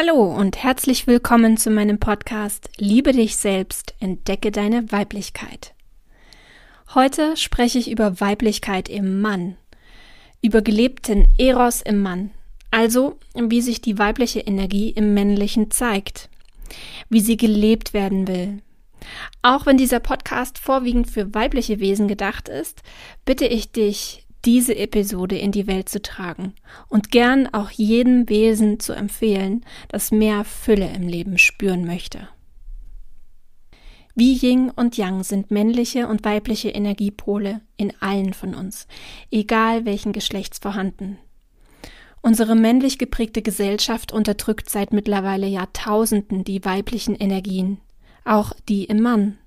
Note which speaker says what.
Speaker 1: Hallo und herzlich willkommen zu meinem Podcast Liebe dich selbst, entdecke deine Weiblichkeit. Heute spreche ich über Weiblichkeit im Mann, über gelebten Eros im Mann, also wie sich die weibliche Energie im Männlichen zeigt, wie sie gelebt werden will, auch wenn dieser Podcast vorwiegend für weibliche Wesen gedacht ist, bitte ich dich, diese Episode in die Welt zu tragen und gern auch jedem Wesen zu empfehlen, das mehr Fülle im Leben spüren möchte. Wie Ying und Yang sind männliche und weibliche Energiepole in allen von uns, egal welchen Geschlechts vorhanden. Unsere männlich geprägte Gesellschaft unterdrückt seit mittlerweile Jahrtausenden die weiblichen Energien, auch die im Mann,